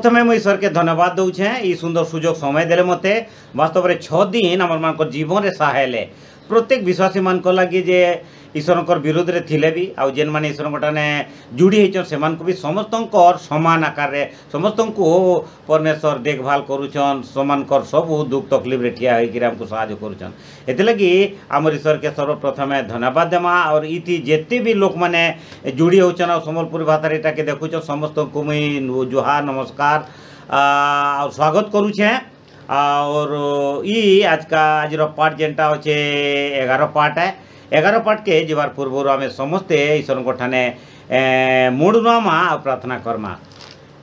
প্রথমে মুই ঈশ্বরকে ধন্যবাদ দৌছে এই সুন্দর সুযোগ সময় দেলে মতে বাস্তবরে ছ দিন আমার জীবনরে সাহায্য প্রত্যেক বিশ্বাসী মান লাগে যে ईश्वर विरोध में थे भी आज जेन मैंने ईश्वर ठाने जोड़ी भी समस्त सामान आकार समस्त को परमेश्वर देखभाल कर सब दुख तकलीफ में ठिया होकर आमको कर आम ईश्वर के सर्वप्रथमें धन्यवाद देमा और इति जिते भी लोक मैंने जोड़ी हो समलपुर भाषा इटा के देखु समस्त को मुई जुहार नमस्कार आ, स्वागत करूचे और आज का आज पार्ट जेनटा अच्छे एगार पार्ट है ଏଗାର ପାଟ୍କେ ଯିବାର୍ ପୂର୍ବରୁ ଆମେ ସମସ୍ତେ ଈଶ୍ୱରଙ୍କ ଠାନେ ମୁଡ଼ ନୁଆମା ଆଉ ପ୍ରାର୍ଥନା କର୍ମା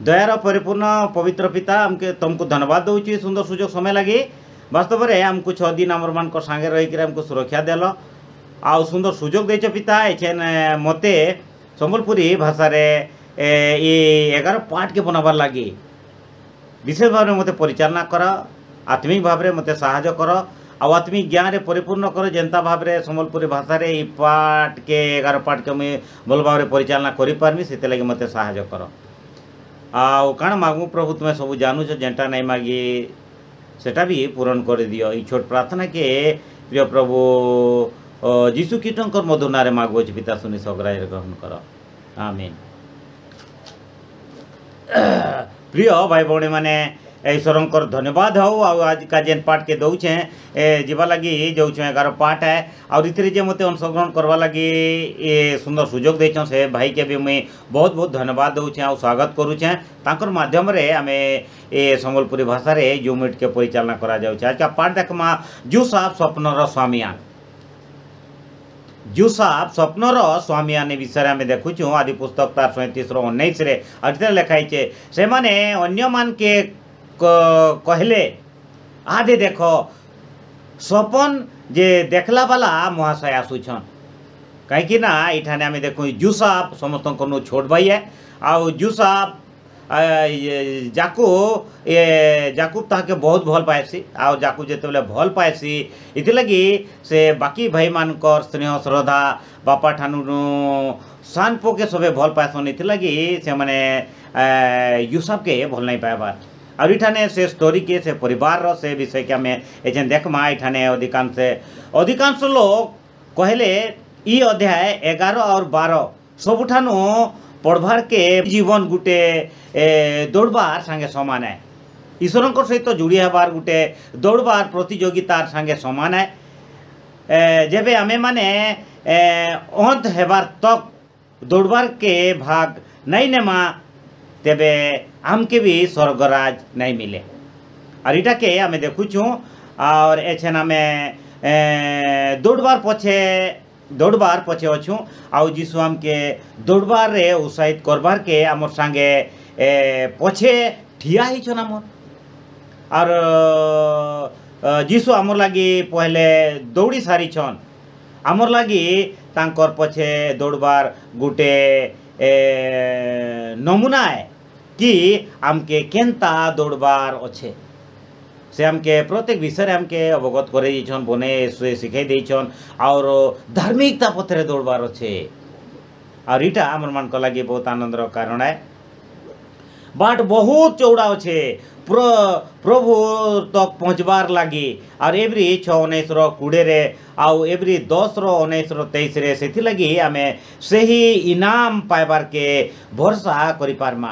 ଦୟାର ପରିପୂର୍ଣ୍ଣ ପବିତ୍ର ପିତା ଆମକେ ତମକୁ ଧନ୍ୟବାଦ ଦେଉଛି ସୁନ୍ଦର ସୁଯୋଗ ସମୟ ଲାଗି ବାସ୍ତବରେ ଆମକୁ ଛଅ ଦିନ ଆମରମାନଙ୍କ ସାଙ୍ଗରେ ରହିକିରି ଆମକୁ ସୁରକ୍ଷା ଦେଲ ଆଉ ସୁନ୍ଦର ସୁଯୋଗ ଦେଇଛ ପିତା ଏଛେନ୍ ମୋତେ ସମ୍ବଲପୁରୀ ଭାଷାରେ ଇ ଏଗାର ପାର୍ଟକେ ବନାବାର୍ ଲାଗି ବିଶେଷ ଭାବରେ ମୋତେ ପରିଚାଳନା କର ଆତ୍ମିକ ଭାବରେ ମୋତେ ସାହାଯ୍ୟ କର আওয়াত্মিক জ্ঞানে পরিপূর্ণ করে যেতা ভাবে সম্বলপুরী ভাষার এই পাঠকে এগার পাঠকে মুই ভাল ভাবে পরিচালনা করে পারমি সেগে মতো সাহায্য কর আউ কাণ মাগু প্রভু তুমি সবু জানুছ যেটা নাই মাগি সেটা বি পূরণ করে দিও এই ছোট প্রার্থনাকে প্রিয় প্রভু যীশু কীটঙ্কর মধুনারে মাগুছ পিতা শুনি সগ্রাহ্য গ্রহণ কর আমিন প্রিয় ভাই ভৌণী মানে ईश्वर धन्यवाद हो आउ आज का जेन पाठ के दौचे जीवा लगी जाऊँ एगार पाठ है आउ जे मत अंशग्रहण करवा लगी सुंदर सुजोग दे से भाई के भी मुई बहुत बहुत धन्यवाद दौचे आ स्वागत करुचे ताकर माध्यम रे सम्बलपुरी भाषा रे जो मिट के परिचालना करा आज का पाठ देखमा जू साहब स्वप्नर स्वामीयान ଜୁ स्वप्नर स्वामी ସ୍ୱାମୀମାନେ ବିଷୟରେ ଆମେ ଦେଖୁଛୁ ଆଦି ପୁସ୍ତକ ତାର ସଇଁତିଶର ଉଣେଇଶରେ ଆଉ से ଲେଖା ହେଇଛେ मान के कहले आधे देख स्वपन जे देखला बाला महाशय आसुछन कहीं ये आम देख जुसाफ समस्त नु छोट भाई है आुसाफ जाकू जाकू ताके बहुत भल पाएसी आ जाकू जो भल पाएसी इगे से बाकी भाई मान स्नेह श्रद्धा बापा ठानू सान पो के सब भल पाएसन इगे से मैंने युसाफ के भल नहीं पाए पाए ଆଉରିଠାନେ ସେ ଷ୍ଟୋରିକେ ସେ ପରିବାରର ସେ ବିଷୟକେ ଆମେ ଏଛେନ୍ ଦେଖ୍ମା ଏଠାନେ ଅଧିକାଂଶ ଅଧିକାଂଶ ଲୋକ କହିଲେ ଇ ଅଧ୍ୟାୟ ଏଗାର ଆଉ ବାର ସବୁଠାନୁ ପଢ଼ବାର୍କେ ଜୀବନ ଗୁଟେ ଦୌଡ଼ବାର୍ ସାଙ୍ଗେ ସମାନ ଏ ଈଶ୍ୱରଙ୍କ ସହିତ ଯୋଡ଼ି ହେବାର ଗୁଟେ ଦୌଡ଼ବାର୍ ପ୍ରତିଯୋଗିତାର ସାଙ୍ଗେ ସମାନ ଏ ଯେବେ ଆମେମାନେ ଅନ୍ତ ହେବାର ତକ୍ ଦୌଡ଼ବାର୍କେ ଭାଗ ନାଇଁ ନେମା ତେବେ ଆମ୍କେ ବି ସ୍ୱର୍ଗରାଜ ନାଇଁ ମିଲେ ଆର୍ ଇଟାକେ ଆମେ ଦେଖୁଛୁଁ ଆର୍ ଏଛେନ୍ ଆମେ ଦୌଡ଼ବାର୍ ପଛେ ଦୌଡ଼ବାର୍ ପଛେ ଅଛୁଁ ଆଉ ଯିଶୁ ଆମ୍କେ ଦୌଡ଼ବାର୍ରେ ଉତ୍ସାହିତ କର୍ବାର୍କେ ଆମର୍ ସାଙ୍ଗେ ପଛେ ଠିଆ ହେଇଛନ୍ ଆମର୍ ଆର୍ ଯିଶୁ ଆମର୍ ଲାଗି ପହେଲେ ଦୌଡ଼ି ସାରିଛନ୍ ଆମର୍ ଲାଗି ତାଙ୍କର୍ ପଛେ ଦୌଡ଼ବାର୍ ଗୁଟେ নমুনায় কি আমকে કેનતા দৌড়বার অছে সে আমকে প্রত্যেক বিষয়ে আমকে অবগত করে দিয়েছেন বনে সে শিখাই দিয়েছেন আর ধার্মিকতা পথে দৌড়বার অছে আর এটা আমার মানক লাগে বহুত আনন্দর কারণ বাট বহুত চৌড়া অছে প্রভু তক ପହଞ୍ଚିବାର ଲାଗି ଆର୍ ଏଭ୍ରି ଛଅ ଉଣେଇଶହ କୋଡ଼ିଏରେ ଆଉ ଏଭ୍ରି ଦଶର ଉଣେଇଶହ ତେଇଶରେ ସେଥିଲାଗି ଆମେ ସେହି ଇନାମ ভরসা ଭରସା କରିପାର୍ମା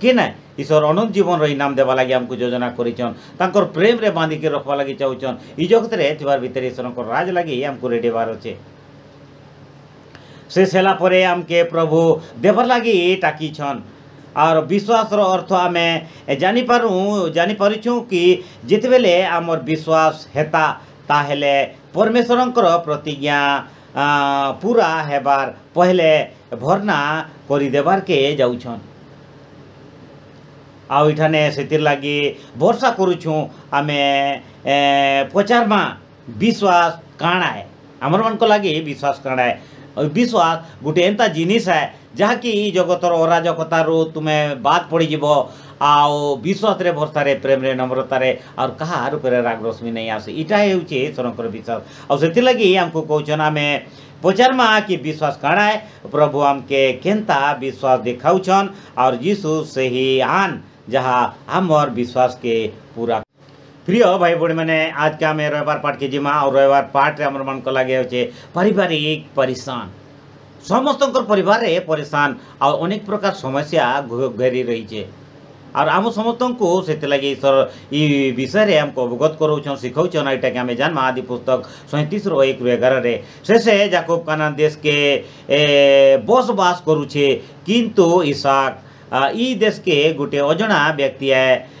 কি না ঈশ্বর অনন্ত জীবনর ইনাম দেওয়া লাগে আমি যোজনা করেছেন তাঁর প্রেমরে বাঁধিকি রখবা লাগে চাউছেন এই জগতরে থার ভিতরে ঈশ্বর রাজ লাগে আমি রেডি হবার অছে সে সেলা পরে আমকে প্রভু দেবার লাগে টাকিছন আর বিশ্বাসর অর্থ আমি জানিপারু জানিপারিছু কি যেতবেলে আমার বিশ্বাস হেতা তাহলে পরমেশ্বরঙ্কর প্রতিজ্ঞা পুরা হেবার পহলে ভর্ণা করিদেবারকে যাউছন ଆଉ ଇଠାନେ ସେଥିର୍ଲାଗି ବର୍ଷା କରୁଛୁଁ ଆମେ ପଚାରମା ବିଶ୍ୱାସ କାଣା ଏ ଆମରମାନଙ୍କ ଲାଗି ବିଶ୍ୱାସ କାଣା ଏ विश्वास गोटे एंता जिनिस है जहाँकि जगतर अराजकतार तुम्हें बात पड़ज आओ विश्वास भरसार प्रेम नम्रतार आर क्या रूप से राग रश्मि नहीं आस इटा हूँ ईश्वर विश्वास आगे आमको कौचन आम पचारमा कि विश्वास काणा है प्रभु आमके के विश्वास देखाऊन आर जीशु से ही आन जहाँ आम विश्वास के पूरा प्रिय भाई भाई मैंने आज के आम रविवार पाठ के जीमा और रविवार पाठ आम मानक लगे हो पारिवारिक परेशान समस्त परिवार परेशान अनेक प्रकार समस्या घेरी रही है और आम समस्त को से लगे ईश्वर ये विषय आमको अवगत कराऊन शिखाऊन ये आम जानमा आदि पुस्तक सैंतीस रु एक रु एगार शेषे जाकोब काना देश के बसवास करुचे किंतु ईशाक ई देश के गोटे अजणा व्यक्ति है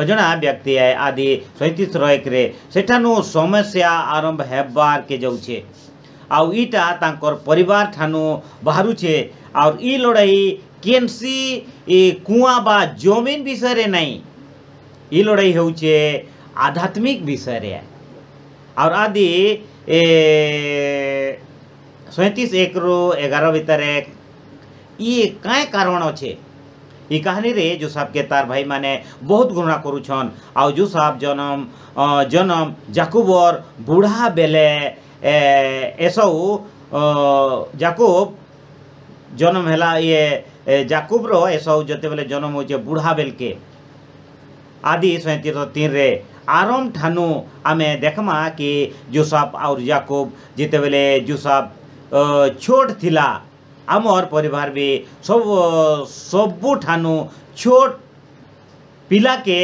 અજાણા વ્યક્તિએ આદિ સૈંતીસ રકરે ସେଠାରୁ ସମସ୍ୟା ଆରମ୍ଭ ହେବାର୍କେ ଯାଉଛେ ଆଉ ଇଟା ତାଙ୍କର ପରିବାର ଠାନୁ ବାହାରୁଛେ ଆଉ ଇ ଲଢ଼େଇ କେନ୍ସି କୁଆଁ ବା ଜମିନ ବିଷୟରେ ନାଇଁ ଇ ଲଢ଼େଇ ହେଉଛେ ଆଧ୍ୟାତ୍ମିକ ବିଷୟରେ ଆଉ ଆଦି ସୈଁତିଶ ଏକରୁ ଏଗାର ଭିତରେ ଇଏ କାଁ କାରଣ ଅଛେ ये कहानी रे जो साहब के तार भाई माने बहुत घृणा करुछन आउ जो साहब जन्म जन्म जाकुबर बुढ़ा बेले एसऊ जाकुब जन्म है ये जाकुब्र एसऊ जिते बेले जन्म हो बुढ़ा बेल के आदि सैंती तीर्थ तीन रे आरम ठानु आमे देखमा कि जुसाप आउर जाकुब जिते बेले जुसाप छोट थिला ଆମର ପରିବାରରେ ସବୁ ସବୁଠାନୁ ଛୋଟ ପିଲାକେ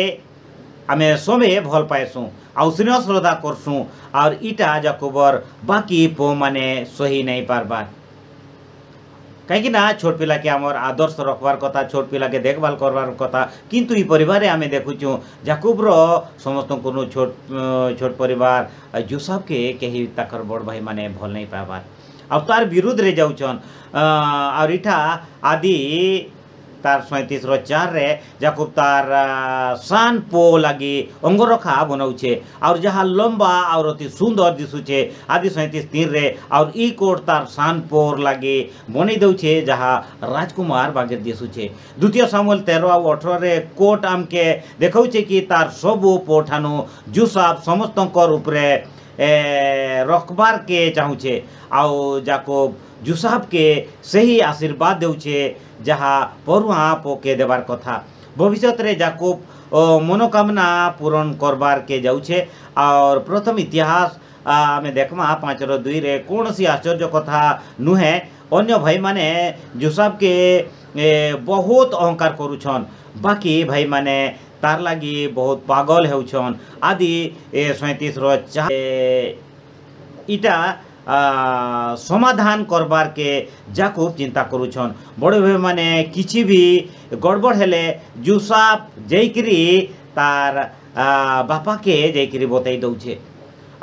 ଆମେ ସବେ ଭଲ୍ ପାଏସୁଁ ଆଉ ସ୍ନେହ ଶ୍ରଦ୍ଧା କରସୁଁ ଆର୍ ଇଟା ଯାକବର ବାକି ପୁଅମାନେ ସହି ନାଇଁ ପାର୍ବାର୍ କାହିଁକିନା ଛୋଟ ପିଲାକେ ଆମର ଆଦର୍ଶ ରଖବାର କଥା ଛୋଟ ପିଲାକେ ଦେଖଭାଲ କରବାର କଥା କିନ୍ତୁ ଇ ପରିବାରରେ ଆମେ ଦେଖୁଛୁ ଜାକୁବର ସମସ୍ତଙ୍କୁ ଛୋଟ ଛୋଟ ପରିବାର ଜୁସବକେ କେହି ତାଙ୍କର ବଡ଼ ଭାଇମାନେ ଭଲ ନାଇଁ ପାଇବାର ଆଉ ତାର୍ ବିରୁଦ୍ଧରେ ଯାଉଛନ୍ ଆଉ ଇଟା ଆଦି ତାର୍ ସଇଁତିରିଶର ଚାରିରେ ଯାକୁ ତାର୍ ସାନ୍ ପୋ ଲାଗି ଅଙ୍ଗରଖା ବନଉଛେ ଆର୍ ଯାହା ଲମ୍ବା ଆର୍ ଅତି ସୁନ୍ଦର ଦିଶୁଛେ ଆଦି ସଇଁତିରିଶ ତିନିରେ ଆର୍ ଇ କୋଟ୍ ତାର୍ ସାନ୍ ପୋର୍ ଲାଗି ବନେଇ ଦେଉଛେ ଯାହା ରାଜକୁମାର ବାଗେ ଦିଶୁଛେ ଦ୍ୱିତୀୟ ସାମଲ ତେର ଆଉ ଅଠରରେ କୋଟ୍ ଆମ୍କେ ଦେଖଉଛେ କି ତାର୍ ସବୁ ପୋଠାନୁ ଜୁସାବ ସମସ୍ତଙ୍କର ଉପରେ रखबार के चाहूचे आउ जाकोब जुसाफ के सही आशीर्वाद देउचे जहाँ पड़ुआ पके देवार कथा भविष्य जाकोब मनोकामना पूरण करबार के जाऊे और प्रथम इतिहास आम देखमा पाँच रुई रे कौन सी आश्चर्य कथा नुहे अन्य भाई मैने जुसाफ के बहुत अहंकार करुछन बाकी भाई मैने তার লাগি বহুত পাগল হেউছন আদি এ ଏ র ইটা সমাধান করবারকে যা খুব চিন্তা করুছন বড় ভাই মানে কিছু বি গড়বড় হলে জুসাপ যাইকি তার বাপাকে যাইকি বতাই দৌছে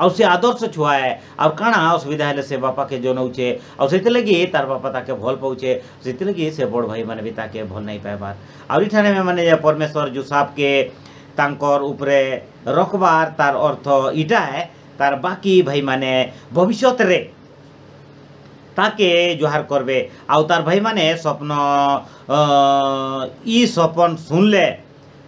आउ से आदर्श छुआ है आउ कण असुविधा से बापा के जनाऊे आगे तार बापा ताके भल पाऊे से लगे बड़ भाई मैंने भी ताके भल नहीं पाइबार आठने मैंने परमेश्वर जो साप के उपरे रखबार तार अर्थ इटा है तार बाकी भाई मैंने भविष्य ताके जोहार करे आउ तार भाई मैंने स्वप्न ई स्वपन सुनले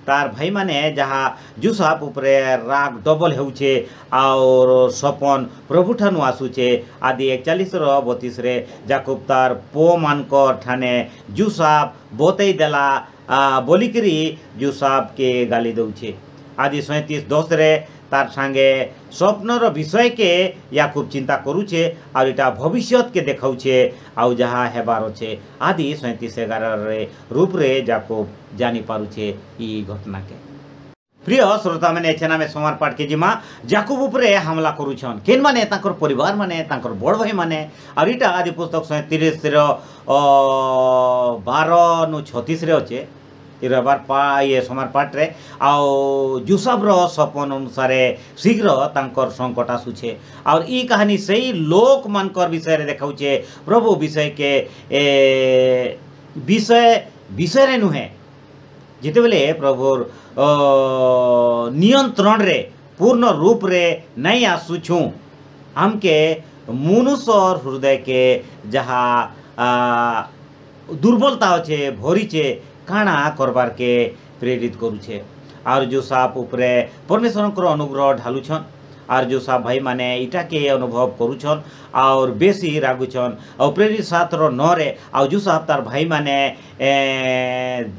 তার ভাইমানে ଯାହା ଜୁସାପ ଉପରେ ରାଗ ଡବଲ ହେଉଛେ ଆଉର ସପନ ପ୍ରଭୁଠାନୁ ଆସୁଛେ ଆଦି ଏକଚାଳିଶର ବତିଶରେ ଜାକୁବ ତାର ପୁଅମାନଙ୍କ ଠାନେ ଜୁସାପ ବତେଇ ଦେଲା ବୋଲିକିରି ଜୁସାପକେ ଗାଲି ଦେଉଛେ আদি সৈঁত্রিশ দশরে তার সাঙ্গে স্বপ্নর বিষয়কে ইয়া খুব চিন্তা করুছে আর এটা ভবিষ্যৎকে দেখাউছে আউ যাহা হেবার অছে আদি সৈঁত্রিশ এগারে রূপরে যা খুব জানিপারুছে ই ঘটনাকে প্রিয় শ্রোতা মানে এছেন আমি সমার পাটকে জিমা যাকুব উপরে হামলা করুছন কেন মানে তাঁর পরিবার মানে তাঁর বড় ভাই মানে আর এটা আদি পুস্তক সৈঁত্রিশর বার নু ছত্রিশে অছে ରବିବାର ପା ଇଏ ସୋମବାର ପାଠରେ ଆଉ ଜୁସଫର ସପନ ଅନୁସାରେ ଶୀଘ୍ର ତାଙ୍କର ସଙ୍କଟ ଆସୁଛେ ଆଉ ଇ କାହାଣୀ ସେଇ ଲୋକମାନଙ୍କର ବିଷୟରେ ଦେଖାଉଛେ ପ୍ରଭୁ ବିଷୟକେ ବିଷୟ ବିଷୟରେ ନୁହେଁ ଯେତେବେଳେ ପ୍ରଭୁର ନିୟନ୍ତ୍ରଣରେ ପୂର୍ଣ୍ଣ ରୂପରେ ନାଇଁ ଆସୁଛୁ ଆମକେ ମନୁଷ୍ୟର ହୃଦୟକେ ଯାହା ଦୁର୍ବଳତା ଅଛେ ଭରିଛେ କାଣା କର୍ବାର୍କେ ପ୍ରେରିତ କରୁଛେ ଆର୍ ଯେଉଁ ସାପ୍ ଉପରେ ପରମେଶ୍ୱରଙ୍କର ଅନୁଗ୍ରହ ଢାଲୁଛନ୍ आर्जु साहब भाई मैंने इटाके अनुभव करुचन आर बेस रागुचन आ प्रेरित सतर नरे आजु साहब तार भाई मैंने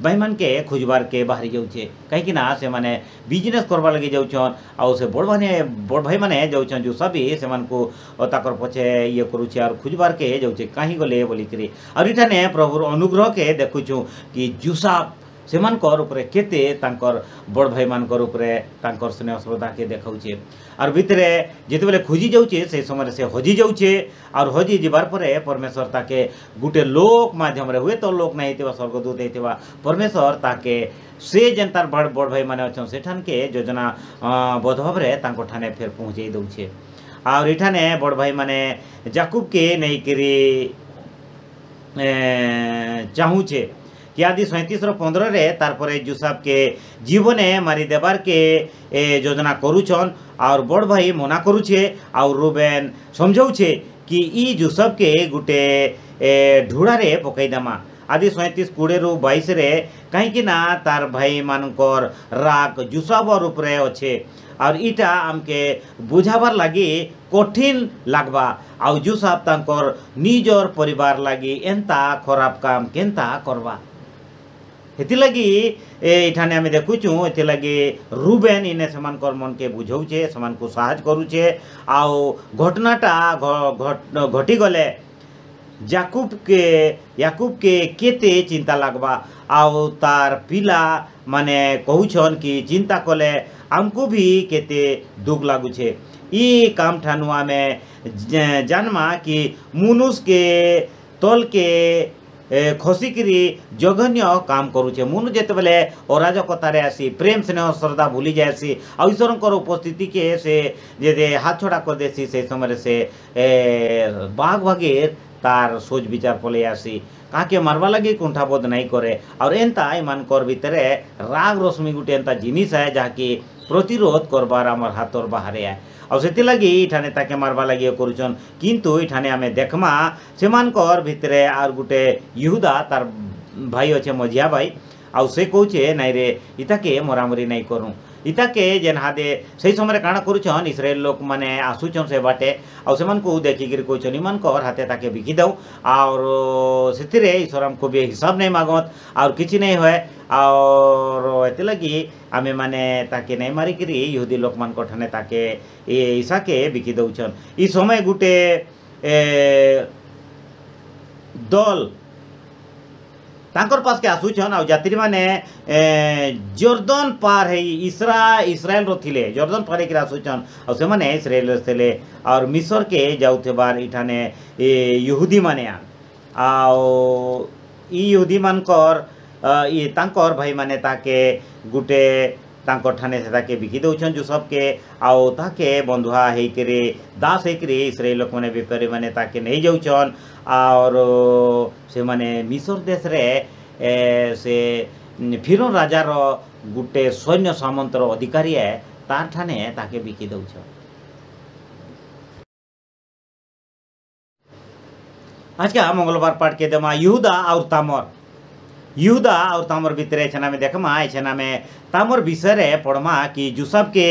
भाई मान के खोजवार के बाहरी जाऊे कहीं से मैंने बिजनेस करवा लगे जाऊन आड़ मान बड़ भाई मैंने जाऊन जो सब भी से मर पचे ये करुचे आर खोजवार के जाऊे कहीं गले बोलिकी आर इटाने प्रभुर अनुग्रह के देखुचु कि जुसाफ ସେମାନଙ୍କର ଉପରେ କେତେ ତାଙ୍କର ବଡ଼ ଭାଇମାନଙ୍କର ଉପରେ ତାଙ୍କର ସ୍ନେହ ଶ୍ରଦ୍ଧାକେ ଦେଖାଉଛେ ଆର୍ ଭିତରେ ଯେତେବେଳେ ଖୋଜି ଯାଉଛେ ସେ ସମୟରେ ସେ ହଜି ଯାଉଛେ ଆର୍ ହଜି ଯିବାର ପରେ ପରମେଶ୍ୱର ତାକେ ଗୋଟେ ଲୋକ ମାଧ୍ୟମରେ ହୁଏତ ଲୋକ ନାଇଁ ହେଇଥିବା ସ୍ୱର୍ଗଦୂତ ହେଇଥିବା ପରମେଶ୍ୱର ତାକେ ସେ ଯେନ୍ ତାର ବଡ଼ ବଡ଼ ଭାଇମାନେ ଅଛନ୍ ସେଠାନକେ ଯୋଜନା ବୋଧ ଭାବରେ ତାଙ୍କଠାନେ ଫେର୍ ପହଞ୍ଚେଇ ଦେଉଛେ ଆଉ ଏଠାନେ ବଡ଼ ଭାଇମାନେ ଯାକୁବକେ ନେଇକିରି ଚାହୁଁଛେ কিয়াদি সৈঁতিশর পনেরে তারপরে জুসাবকে জীবনে মারি দেবারকে যোজনা করুছন আর বড় ভাই মনা করুছে আর রুবেন সমঝাউছে কি ই জুসবকে গোটে ঢুড়ারে পকাই দেমা আদি সৈঁতিশ রু বাইশে কাইকি না তার ভাই মানকর রাগ জুসবর উপরে অছে আর ইটা আমকে বুঝাবার লাগি কঠিন লাগবা আর জুসাব তাঁকর নিজর পরিবার লাগি এন্তা খরাপ কাম কেন্তা করবা हेतिलगीठने आम देखुचू ये लगी रुबेन इन से मन के बुझौचे को साज करुचे आउ घटनाटा घटिगले याकूब के याकूब के केते चिंता लगवा आउ तार पिला मैने कौन कि चिंता कले आमको भी केते दुख लगुचे ई काम ठानु आम जानमा कि मुनुष के तल के ଖସିକିରି ଜଘନ୍ୟ କାମ କରୁଛେ ମୁନ୍ ଯେତେବେଳେ ଅରାଜକତାରେ ଆସି ପ୍ରେମ ସ୍ନେହ ଶ୍ରଦ୍ଧା ଭୁଲି ଯାଏସି ଆଉ ଈଶ୍ୱରଙ୍କର ଉପସ୍ଥିତିକେ ସେ ଯେତେ ହାତ ଛଡ଼ା କରିଦେସି ସେ ସମୟରେ ସେ ବାଘ ଭାଗିର ତାର ସୋଚ ବିଚାର ପଲେଇ ଆସି କାହାକେ ମାରବା ଲାଗି କୁଣ୍ଠାବୋଧ ନାଇଁ କରେ ଆଉ ଏନ୍ତା ଏମାନଙ୍କର ଭିତରେ ରାଗ ରଶ୍ମି ଗୋଟେ ଏନ୍ତା ଜିନିଷ ହେ ଯାହାକି ପ୍ରତିରୋଧ କରବାର ଆମର ହାତର ବାହାରେ ଆଉ ସେଥିଲାଗି ଏଇଠାନେ ତାକେ ମାର୍ବା ଲାଗି କରୁଛନ୍ କିନ୍ତୁ ଏଇଠାନେ ଆମେ ଦେଖ୍ମା ସେମାନଙ୍କର ଭିତରେ ଆର୍ ଗୋଟେ ଇହୁଦା ତାର୍ ଭାଇ ଅଛେ ମଝିଆ ଭାଇ आउ से कौचे नाई रे इताके मरामरी नाई करूँ इताके जेन हादे से समय काण कर इस्राएल लोक मैंने आसुचन से बाटे आखिकर कौन इमान हाथे ताके बिकी दौ आर से ईश्वर आमको भी हिसाब नहीं मागत आर कि नहीं हुए और ये लगे आम मैने ताके नहीं मारिकी युदी लोक मानने ताके ईसा के बिकी दौन य समय गुटे दल तांकर पास के आसुचन आ जात्री माने जोर्दन पार है इसरा इस्राएल रो थिले जोर्दन पार के आसुचन आ से माने इस्राएल थिले और मिसर के जाउथे बार इठाने यहूदी माने आओ ई यहूदी मानकर ई तांकर भाई माने ताके गुटे ताने से ताके बिकी दौन जो सबके आके बंधुआ होकर दास होक्राइल लोक मैंने बेपारी मैंने नहीं जाऊन आर से मैंने मिसर देश रे से फिर राजार गोटे सैन्य सामंत अधिकारी तारे ताके बिकी दौ आज का मंगलवार पाठ के देमा युदा और तमर यूदा और तमर भितरे छना में देखमा छना में तमर विषय पढ़मा कि जुसब के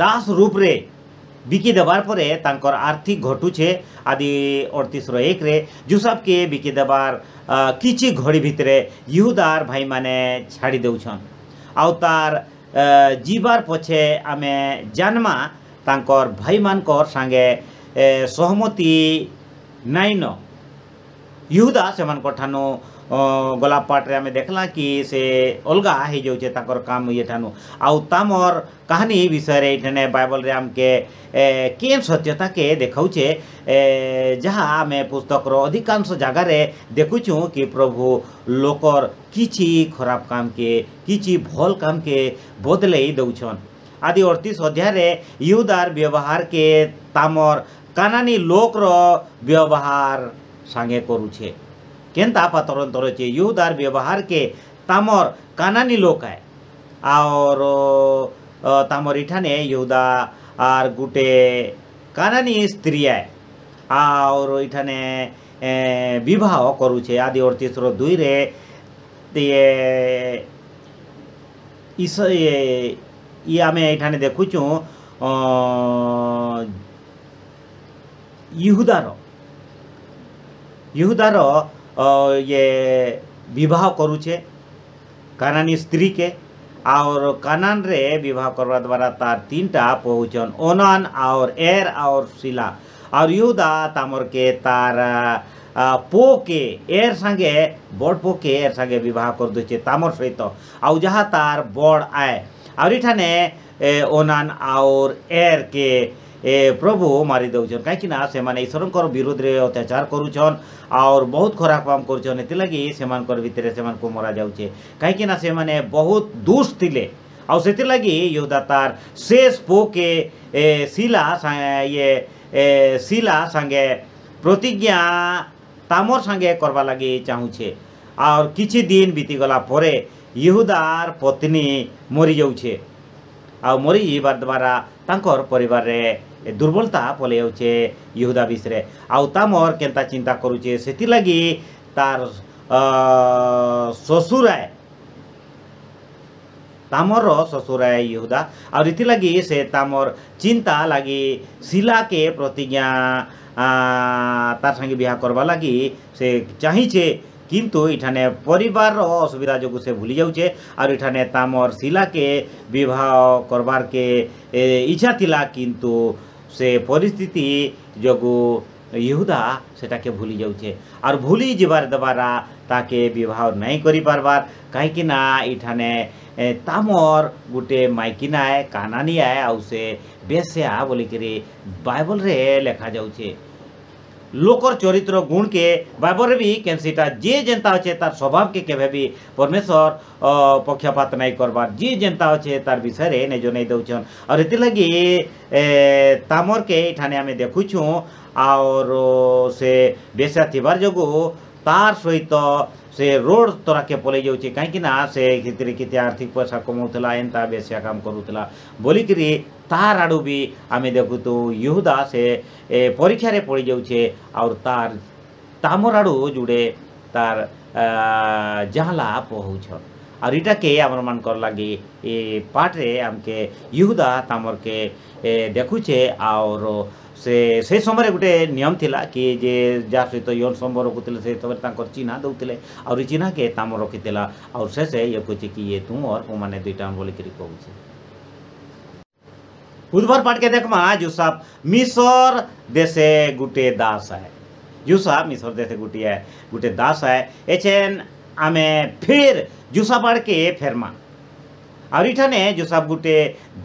दास रूप रे বিকি দেবার পরে তাঙ্কর আর্থিক ঘটুছে আদি অড়তিশর একরে জুসাবকে বিকি দেবার কিছু ঘড়ি ভিতরে ইহুদার ভাইমানে ছাড়ি দেউছন আউ তার জীবার পছে আমি জানমা তাঙ্কর ভাইমানকর সাঙ্গে সহমতি নাইন ইহুদা সেমানকর ঠানু गोलाप पाटे आम देखला कि से अलग ही जाऊे काम ये ठानु तम कहानी विषय ये बैबल आम के कें सत्यता के देखे जहाँ आम पुस्तक अधिकांश जगार देखुचु कि प्रभु लोकर कि खराब काम के किसी भल काम के बदल दौन आदि अड़तीस अध्याय युदार व्यवहार के तमर कानी लोकर व्यवहार सागे करुचे କେନ୍ତା ପାତରନ୍ ତରଚେ ୟୁଦାର ବ୍ୟବହାରକେ ତାମର କାନାନୀ ଆଏ ଆର ତାମର ଇଠାନେ ୟୁଦା ଆର୍ ଗୁଟେ କାନାନୀ ସ୍ତ୍ରୀ ଆଏ ଆର ଇଠାନେ ବିବାହ କରୁଛେ ଆଦି ଅଡ଼ତିଶର ଦୁଇରେ ଇ ଆମେ ଏଇଠାନେ ଦେଖୁଛୁଁ ଇହୁଦାର ଇହୁଦାର ये बहुत करुचे कानानी स्त्री के और कानान रे विवाह करवा द्वारा तार तीन टा पहुँचन ओनान और एर और शिला और युदा तमर के तार पो के एर संगे बड़ पो के एर संगे विवाह कर दुचे तमर सहित आउ जहाँ तार बड़ आए और ओनान और एर के ଏ ପ୍ରଭୁ ମାରି ଦେଉଛନ୍ କାହିଁକିନା ସେମାନେ ଈଶ୍ୱରଙ୍କର ବିରୋଧରେ ଅତ୍ୟାଚାର କରୁଛନ୍ ଆଉର୍ ବହୁତ ଖରାପ କାମ କରୁଛନ୍ ଏଥିଲାଗି ସେମାନଙ୍କର ଭିତରେ ସେମାନଙ୍କୁ ମରାଯାଉଛେ କାହିଁକିନା ସେମାନେ ବହୁତ ଦୁଷ୍ଟ ଥିଲେ ଆଉ ସେଥିଲାଗି ୟୋଦା ତାର ଶେଷ ପୋକେ ଶିଲା ଇଏ ଶିଲା ସାଙ୍ଗେ ପ୍ରତିଜ୍ଞା ତାମର ସାଙ୍ଗେ କର୍ବା ଲାଗି ଚାହୁଁଛେ ଆଉ କିଛି ଦିନ ବିତିଗଲା ପରେ ଇହୁଦାର ପତ୍ନୀ ମରିଯାଉଛେ ଆଉ ମରିଯିବାର ଦ୍ୱାରା ତାଙ୍କର ପରିବାରରେ दुर्बलता पलैसे युहदा विषय आउता मोर के चिंता करुचे से तार शशुराय तामर शशुराय युहदा आती लगे से तामर चिंता लगी शिला के प्रतिज्ञा तार संगे बिहा करवा लगी से चाहे किंतु इठाने परिवार असुविधा जो से भूली जाऊे आर इठाने तामर शिला के बहुत करवार के इच्छा थिला किंतु সে পরিস্থিতি যোগু ইহুদা সেটাকে ভুলি যাচ্ছে আর ভুলি যাবার দ্বারা তাকে বিবাহ নাই করি পারবার কাইকি না এখানে তামর গোটে মাইকিনায় কানানিয়ায় আউ সে বেশ্যা বলিকি বাইবলরে লেখা যাচ্ছে लोकर चरित्र गुण के बाबरे भी सीटा जे जेनता अच्छे तार स्वभाव के केवे भी परमेश्वर पक्षपात नहीं करवार जे जेनता अच्छे तार विषय नेजो नहीं दौन और इतने लगे तामर के ठाने आम देखुचू और से बेसा थी जगू ତାର୍ ସହିତ ସେ ରୋଡ଼ ତରାକେ ପଲେଇ ଯାଉଛେ କାହିଁକିନା ସେ ସେଥିରେ କେତେ ଆର୍ଥିକ ପଇସା କମାଉଥିଲା ଏନ୍ତା ବେଶିଆ କାମ କରୁଥିଲା ବୋଲିକିରି ତାର୍ ଆଡ଼ୁ ବି ଆମେ ଦେଖୁଛୁ ୟୁହୁଦା ସେ ପରୀକ୍ଷାରେ ପଡ଼ିଯାଉଛେ ଆଉ ତାର୍ ତାମର ଆଡ଼ୁ ଯୁଡ଼େ ତାର୍ ଜାହାଲା ପହଉଛନ୍ আর এটাকে আমার মানকর লাগে এ পাঠে আমাকে ইহুদা তামরকে দেখুছে আর से से समय गोटे नियम थिला कि जे जहाँ सहित तो यौन सम्भव रखुले से समय चिन्ह दे चिन्ह के तम रखी और से से ये कहे कि ये तू और मैंने दुईटा बोल कर बुधवार पाठ के देखमा जुसाफ मिसर देशे गुटे दास आए जुसाफ मिसर देशे गुटिए गुटे दास आए एचेन आमे फिर जुसा पाठ के फेरमा आरिठाने जुसाफ गुटे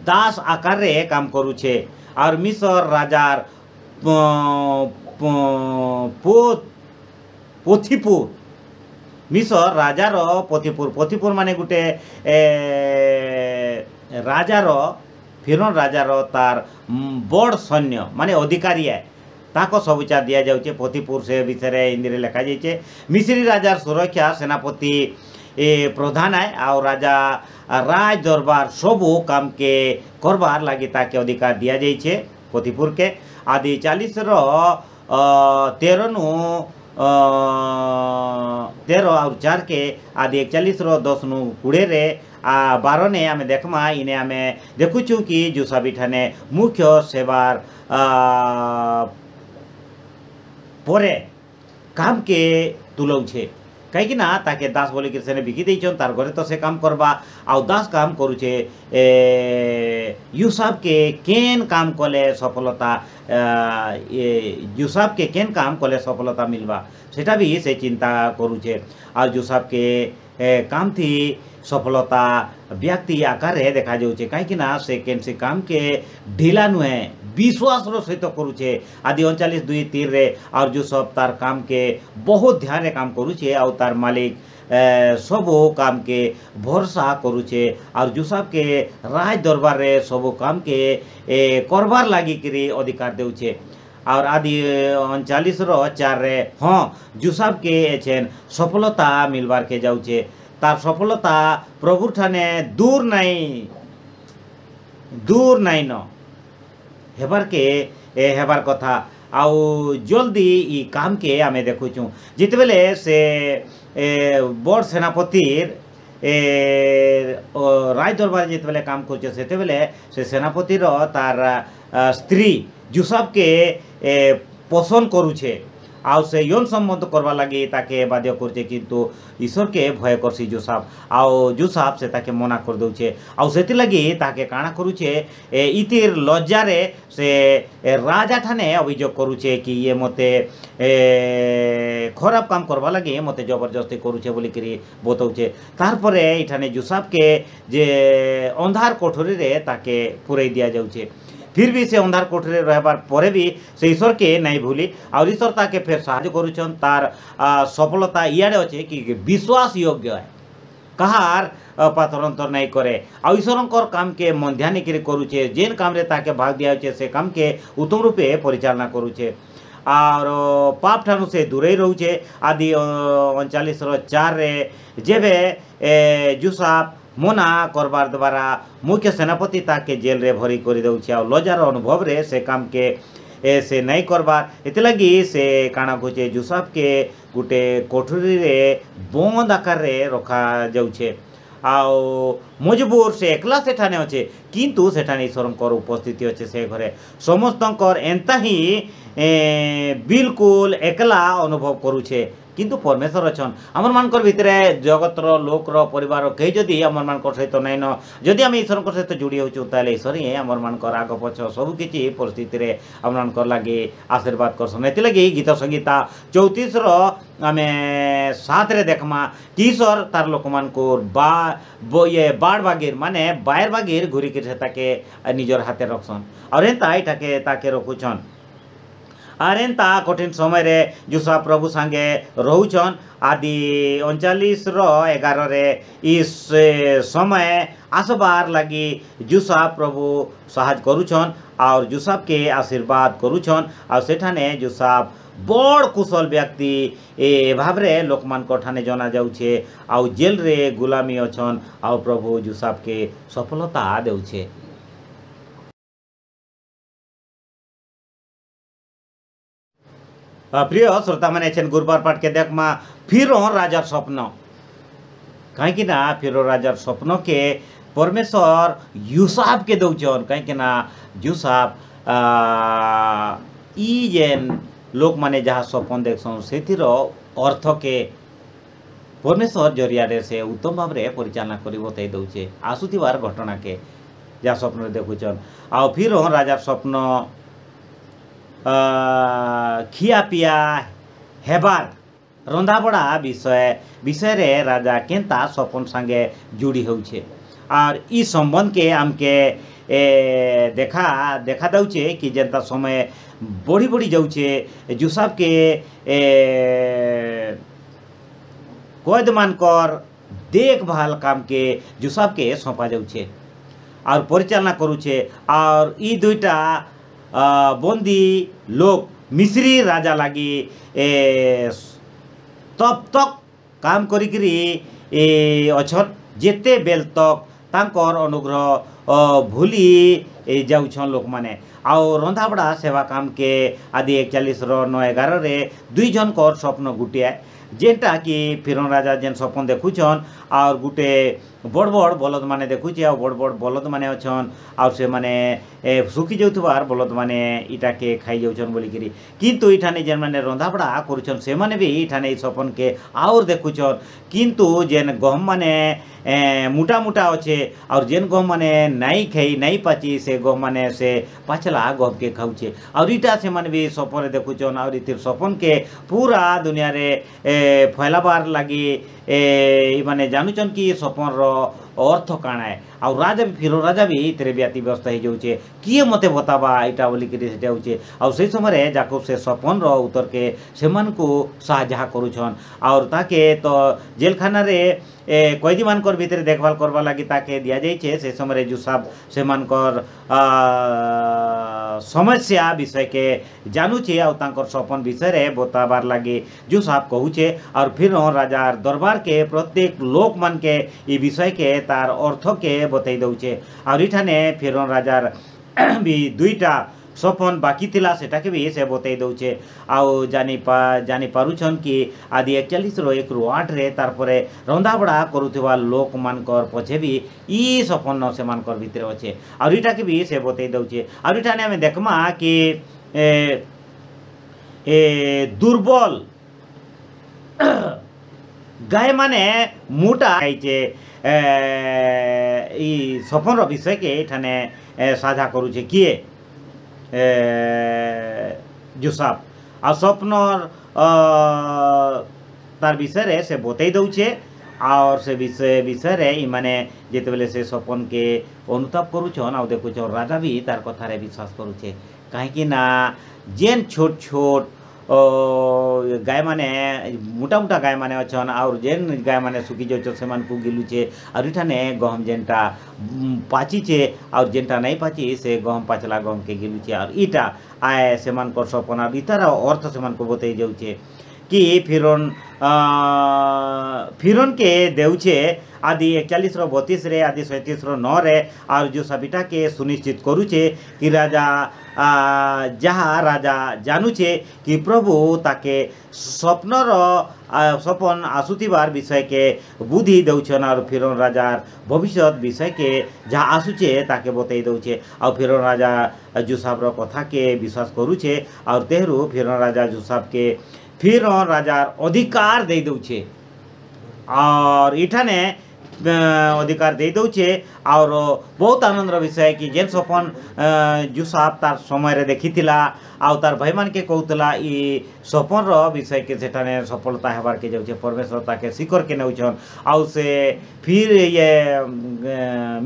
दास आकार रे काम करूछे और मिसर राजार ପୋ ପୋଥିପୁର ମିଶର ରାଜାର ପୋଥିପୁର ପୋଥିପୁର ମାନେ ଗୋଟେ ରାଜାର ଫିରନ ରାଜାର ତାର ବଡ଼ ସୈନ୍ୟ ମାନେ ଅଧିକାରୀ ତାଙ୍କ ସବୁଚା ଦିଆଯାଉଛେ ପୋଥିପୁର ସେ ବିଷୟରେ ହିନ୍ଦୀରେ ଲେଖାଯାଇଛେ ମିଶ୍ରୀ ରାଜାର ସୁରକ୍ଷା ସେନାପତି ପ୍ରଧାନ ଆଏ ଆଉ ରାଜା রাজ দরবার সবু কামকে করবার লাগি তাকে অধিকার দিয়া যাইছে পতিপুরকে আদি চালিশর তেরনু তের আর চারকে আদি একচালিশর দশনু কুড়েরে বারনে আমি দেখমা ইনে আমি দেখুছু কি জুসাবিঠানে মুখ্য সেবার পরে কামকে তুলছে କାହିଁକିନା ତାକେ ଦାସ ବୋଲିକିରି ସେନେ ବିକି ଦେଇଛନ୍ ତାର୍ ଘରେ ତ ସେ କାମ କର୍ବା ଆଉ ଦାସ କାମ କରୁଛେ ୟୁସଫ୍କେ କେନ୍ କାମ କଲେ ସଫଳତା ଜୁସାଫ୍କେ କେନ୍ କାମ କଲେ ସଫଳତା ମିଲ୍ବା ସେଟା ବି ସେ ଚିନ୍ତା କରୁଛେ ଆଉ ଜୁସାଫ୍କେ કામથી સફળતા વ્યક્તિ આકારે દેખાଯାଉଛି କାହିଁକିନା ସେ କୌଣସି କାମକେ ଢିଲା ନୁହେଁ ବିଶ୍ୱାସର ସହିତ କରୁଛେ ଆଦି ଅଣଚାଳିଶ ଦୁଇ ତିନିରେ ଆର୍ଜୁସବ ତାର କାମକେ ବହୁତ ଧ୍ୟାନରେ କାମ କରୁଛେ ଆଉ ତାର ମାଲିକ ସବୁ କାମକେ ଭରସା କରୁଛେ ଆର୍ ଜୁସାବକେ ରାଜ ଦରବାରରେ ସବୁ କାମକେ କରବାର ଲାଗିକିରି ଅଧିକାର ଦେଉଛେ আর আদি অনচালিশর চারে হ্যাঁ জুসাবকে এছেন সফলতা মিলবারকে যাউছে তার সফলতা প্রভুর ঠানে দূর নাই দূর নাই ন হেবারকে এ হেবার কথা ଆଉ ଜଲ୍ଦି ଇ କାମ୍କେ ଆମେ ଦେଖୁଛୁଁ ଯେତେବେଲେ ସେ ବଡ଼ ସେନାପତିର୍ ରାଜ ଦରବାରେ ଯେତେବେଲେ କାମ କରୁଛେ ସେତେବେଲେ ସେ ସେନାପତିର ତାର ସ୍ତ୍ରୀ ଜୁସାବ୍କେ পোষণ করুছে আউ সে যৌন সম্বন্ধ করবার লাগি তাকে বাধ্য করছে কিন্তু ঈশ্বরকে ভয় করছি জুসাপ আও জুসাপ সে তাকে মনা করে দেছে আউ সেতিলাগি তাকে কাণা করুছে ইতির লজ্জারে সে রাজা ঠানে অভিযোগ করুছে কি ইয়ে মতে ଖରାପ କାମ କରବା ଲାଗି ମୋତେ ଜବରଦସ୍ତି କରୁଛେ ବୋଲିକିରି ବତଉଛେ ତାର୍ପରେ ଏଇଠାନେ ଜୁସାଫକେ ଯେ ଅନ୍ଧାର କୋଠରୀରେ ତାକେ ପୁରେଇ ଦିଆଯାଉଛେ फिर भी से अंधार कोठरी रहबार पर भी से ईश्वर के नहीं भूली और ईश्वर ताके फिर साहय करुछन तार सफलता इे अच्छे कि विश्वास योग्य है कहार पाथरंतर नहीं करे ईश्वर काम के मध्यानी के करुचे जेन काम ताके भाग दिया से काम के उत्तम रूपे परिचालना करुचे और पाप ठानु से दूरे रोचे आदि अणचाश चारे जेबे जुसाप ମନା କର୍ବାର୍ ଦ୍ୱାରା ମୁଖ୍ୟ ସେନାପତି ତାହାକେ ଜେଲ୍ରେ ଭରି କରିଦେଉଛି ଆଉ ଲଜାର ଅନୁଭବରେ ସେ କାମକେ ଏ ସେ ନାଇଁ କର୍ବାର୍ ଏଥିଲାଗି ସେ କାଣା କହୁଛେ ଜୁସଫ୍କେ ଗୋଟେ କୋଠରୀରେ ବନ୍ଦ ଆକାରରେ ରଖାଯାଉଛେ ଆଉ ମଜବୁର ସେ ଏକଲା ସେଠାନେ ଅଛେ କିନ୍ତୁ ସେଠାନେ ଈଶ୍ୱରଙ୍କର ଉପସ୍ଥିତି ଅଛେ ସେ ଘରେ ସମସ୍ତଙ୍କର ଏନ୍ତା ହିଁ ବିଲକୁଲ ଏକଲା ଅନୁଭବ କରୁଛେ କିନ୍ତୁ ପରମେଶ୍ୱର ଅଛନ୍ ଆମମାନଙ୍କର ଭିତରେ ଜଗତର ଲୋକର ପରିବାର କେହି ଯଦି ଆମମାନଙ୍କର ସହିତ ନାଇଁନ ଯଦି ଆମେ ଈଶ୍ୱରଙ୍କ ସହିତ ଯୋଡ଼ି ହେଉଛୁ ତାହେଲେ ଈଶ୍ୱର ହିଁ ଆମମାନଙ୍କର ଆଗ ପଛ ସବୁକିଛି ପରିସ୍ଥିତିରେ ଆମମାନଙ୍କର ଲାଗି ଆଶୀର୍ବାଦ କରସନ୍ ଏଥିଲାଗି ଗୀତ ସଂଗୀତା ଚଉତିଶର ଆମେ ସାତରେ ଦେଖ୍ମା କିଶୋର ତାର୍ ଲୋକମାନଙ୍କୁ ବା ଇଏ ବାଡ଼ ବାଗିର ମାନେ ବାୟର ବାଗିର ଘୁରିକିରି ସେତାକେ ନିଜର ହାତେ ରଖସନ୍ ଆଉ ଏନ୍ତା ଏଇଟାକେ ତାକେ ରଖୁଛନ୍ ଆର୍ ଏନ୍ତା କଠିନ୍ ସମୟରେ ଯୁସା ପ୍ରଭୁ ସାଙ୍ଗେ ରହୁଛନ୍ ଆଦି ଅଣଚାଳିଶର ଏଗାରରେ ଇ ସମୟ ଆସବାର୍ ଲାଗି ଯୁସା ପ୍ରଭୁ ସାହାଯ୍ୟ କରୁଛନ୍ ଆର୍ ଯୁସାଫ୍କେ ଆଶୀର୍ବାଦ କରୁଛନ୍ ଆଉ ସେଠାନେ ଯୁସାଫ୍ বড় কুশল ব্যক্তি এ ভাবরে লোকমানক ঠানে জনা যাউছে আউ জেলরে গুলামি অছন আউ প্রভু জুসাফকে সফলতা দেউছে प्रिय श्रोता मैंने गुरुवार पाठ के देख माँ फिर राजार स्वप्न कहीं ना फिर राजार स्वप्न के परमेश्वर युसाफ के दौन कहीं ना इन जेन लोक मैंने जहाँ स्वप्न देखसन से अर्थ के परमेश्वर जरिया से उत्तम भाव में परिचालना कर बतई दौचे आसुवार घटना के जहाँ स्वप्न देखुन आ फिर राजार स्वप्न ଖିଆପିଆ ହେବାର୍ ରନ୍ଧାବଢ଼ା ବିଷୟ ବିଷୟରେ ରାଜା କେନ୍ତା ସପନ ସାଙ୍ଗେ ଯୋଡ଼ି ହେଉଛେ ଆର୍ ଇ ସମ୍ବନ୍ଧକେ ଆମ୍କେ ଦେଖା ଦେଖା ଦେଉଛେ କି ଯେନ୍ତା ସମୟ ବଢ଼ି ବଢ଼ି ଯାଉଛେ ଜୁସାବ୍କେ କଏଦମାନଙ୍କର ଦେଖଭାଲ କାମକେ ଜୁସାବ୍କେ ସପା ଯାଉଛେ ଆର୍ ପରିଚାଳନା କରୁଛେ ଆର୍ ଇ ଦୁଇଟା बंदी लोक मिश्री राजा लगी तब तक काम करी अछन जेते बेल तक तांकर अनुग्रह भूली जाऊन लोक मैंने आउ रंधाबड़ा सेवा काम के आदि एकचालीस रो नौ एगार दुई जन कर स्वप्न गोटे ଯେନ୍ଟାକି ଫିରନ୍ ରାଜା ଯେନ୍ ସପନ୍ ଦେଖୁଛନ୍ ଆଉ ଗୁଟେ ବଡ଼୍ ବଡ଼୍ ବଲଦ୍ମାନେ ଦେଖୁଛେ ଆଉ ବଡ଼୍ ବଡ଼୍ ବଲଦ୍ମାନେ ଅଛନ୍ ଆଉ ସେମାନେ ଶୁଖି ଯାଉଥିବାର୍ ବଲଦ୍ମାନେ ଇଟାକେ ଖାଇଯାଉଛନ୍ ବୋଲିକିରି କିନ୍ତୁ ଇଠାନେ ଯେନ୍ମାନେ ରନ୍ଧାବଢ଼ା କରୁଛନ୍ ସେମାନେ ବି ଇଠାନେ ଏଇ ସପନକେ ଆଉର୍ ଦେଖୁଛନ୍ କିନ୍ତୁ ଯେନ୍ ଗହମମାନେ ମୁଟା মোটা ଅଛେ আর ଯେନ୍ গম ନାଇଁ ଖାଇ ନାଇଁ ପାଚି ସେ সে ସେ মানে সে ଖାଉଛେ গহকে ଇଟା ସେମାନେ ବି ସପନ୍ରେ ଦେଖୁଛନ୍ বি সপনে দেখুছন আর ইতির সপনকে ଫଏଲାବାର୍ ଲାଗି ଏଇମାନେ ଜାଣୁଛନ୍ କି ସପନର अर्थ काण है आउ राजा भी फिर राजा भी ये व्याति व्यस्त हो जाऊे किए मत बताबा यहाँ बोल से आउ से समय जाकूब से सपन रतर के सेमान को साझा जेलखाना कैदी मान भाई देखभाल करवा लगी दि जाए से समय जुसाब से मानकर समस्या विषय के जानूचे आर सपन विषय बताबार लगे जुसाब कहे और फिर राजार दरबार के प्रत्येक लोक मान के विषय के তার অর্থকে বতাই দেউছে আঠানে ফিরন রাজার বি দুইটা স্বপন বাকি লা সেটাকে বি সে বতাই দেউছে আও জানি জানি পারুছন কি আদি একচালিশর একরু আটরে তারপরে রন্ধাবড়া করুথিবা লোকমানকর পছে বি ই স্বপন সেমানকর ভিতরে অছে আর এটাকে বি সে বতাই দেউছে আর এটানে আমি দেখমা কি এ দুর্বল গায়ে মানে মোটা এই যে এই সফনর বিষয়কে এখানে সাজা করুছে কিয়ে জুসাপ আর স্বপ্নর তার বিষয়ে সে বতাই দেছে আর সে বিষয় বিষয়ে ইমানে যেতবে সে স্বপনকে অনুতাপ করুছন আর দেখুছন রাজা বি তার কথার বিশ্বাস করুছে কিনা যেন ছোট ছোট ଗାଈମାନେ ମୋଟା ମୋଟା ଗାଈମାନେ ଅଛନ୍ ଆଉର୍ ଯେନ୍ ଗାଈମାନେ ଶୁଖିଯାଉଛନ୍ ସେମାନଙ୍କୁ ଗିଲୁଛେ ଆର୍ ଇଠାନେ ଗହମ୍ ଯେନ୍ଟା ପାଚିଛେ ଆଉର୍ ଯେନ୍ଟା ନାଇଁ ପାଚି ସେ ଗହମ୍ ପାଚଲା ଗହମ୍କେ ଗିଲୁଛେ ଆର୍ ଇଟା ଆଏ ସେମାନଙ୍କର୍ ସପନ ଆର୍ ଇତାର ଅର୍ଥ ସେମାନଙ୍କୁ ବତେଇ ଯାଉଛେ କି ଫିରନ୍ ଫିରନ୍କେ ଦେଉଛେ आदि एकचालीस रो बतीस रे आदि सैंतीस रो नौ रे और जो सबिटा के सुनिश्चित करूचे कि राजा ଯାହା ରାଜା ଜାଣୁଛେ କି ପ୍ରଭୁ ତାକେ ସ୍ୱପ୍ନର ସ୍ୱପନ ଆସୁଥିବାର ବିଷୟକେ ବୁଦ୍ଧି ଦେଉଛନ୍ ଆରୁ ଫିରନ୍ ରାଜାର ଭବିଷ୍ୟତ ବିଷୟକେ ଯାହା ଆସୁଛେ ତାକେ ବତେଇ ଦେଉଛେ ଆଉ ଫିରନ୍ ରାଜା ଜୁସାଫର କଥାକେ ବିଶ୍ୱାସ କରୁଛେ ଆଉ ତେହରୁ ଫିରନ୍ ରାଜା ଜୁସାଫକେ ଫିରନ୍ ରାଜାର ଅଧିକାର ଦେଇ ଦେଉଛେ और इठने अधिकार दे दौचे और बहुत आनंद विषय कि जेन सपन जू साहब तार समय देखी आउ तार भाई मान के कहला इ सपन विषय के सेठाने सफलता होबार के जाऊे परमेश्वर ताके शिखर के नौछन आउ से फिर ये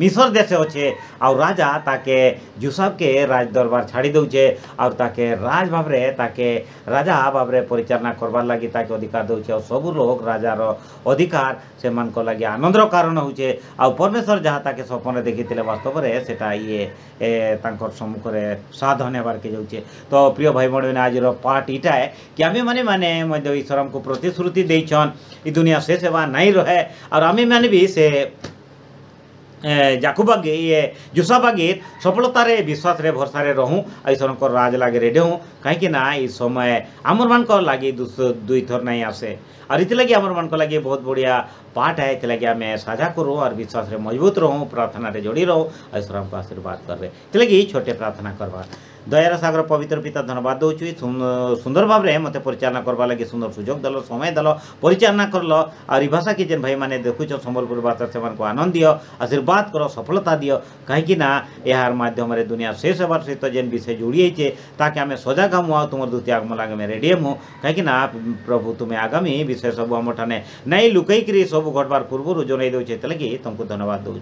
मिशर देशे अच्छे आउ राजा ताके जू साहब के राज दरबार छाड़ी दौचे और ताके राज भाव ताके राजा भाव परिचालना करवार लगी ताके अधिकार दौचे और सबू लोग राजार अधिकार से मान लगे आनंदर कारण होचे आउ परमेश्वर जहाँ ताके ସ୍ୱପ୍ନରେ ଦେଖିଥିଲେ ବାସ୍ତବରେ ସେଟା ଇଏ ତାଙ୍କର ସମ୍ମୁଖରେ ସାଧନ ହେବାର୍କେ ଯାଉଛେ ତ ପ୍ରିୟ ଭାଇ ଭଉଣୀମାନେ ଆଜିର ପାର୍ଟ ଇଟା କି ଆମେମାନେ ମାନେ ମଧ୍ୟ ଈଶ୍ୱରଙ୍କୁ ପ୍ରତିଶ୍ରୁତି ଦେଇଛନ୍ ଏ ଦୁନିଆ ଶେଷ ହେବା ନାଇଁ ରହେ ଆର୍ ଆମେମାନେ ବି ସେ जाकुबा गे ये जुसाबा गीत सफलतार विश्वास भरसा रहूँ ईश्वर को राज लगे रेडी हूँ कहीं समय आम मान लगे दुई थर नहीं आसे और इतलगी आम मान लगे बहुत बढ़िया पार्ट है इतलगी आम साझा करूँ और विश्वास मजबूत रहूँ प्रार्थना जोड़ी रहूँ ईश्वर को आशीर्वाद कर रहे इतलगी छोटे प्रार्थना करवा दयार सगर पवित्र पिता धन्यवाद दौ सुंदर भाव में मत परिचालना करवा लगे सुंदर सुजोग दल समय दल परिचालना कर भाषा आभाषा जेन भाई मैंने देखु सम्बलपुर भाषा से आनंद दि आशीर्वाद कर सफलता दि कहीं यार मध्यम दुनिया शेष हमार सहित जेन विषय जोड़ी ताकि आम सजाग हम आ तुम द्वितीय आगमन लगे मैं रेडी हमु कहीं प्रभु तुम्हें आगामी विषय सब आम ठाने नहीं लुकई कर सब घटवार पूर्व जनई दौ से लगी तुमको धन्यवाद दौ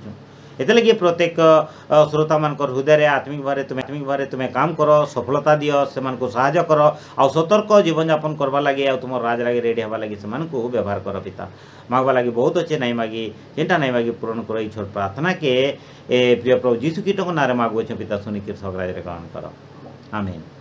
इतने लगे प्रत्येक श्रोता मान हृदय आत्मिक भाव तुम आत्मिक भाव तुम काम कर सफलता दि से साहय कर आ सतर्क जीवन जापन करवा लगे आम राज लगे रेडी हाँ लगे से व्यवहार कर पिता मागवा लगे बहुत अच्छे नाई मागे जेनटा नाई मागे पूरण कर ईश्वर प्रार्थना के प्रिय प्रभु जीशुकीट नाँ मागुअ पिता सुनिकी सगराज ग्रहण कर आमीन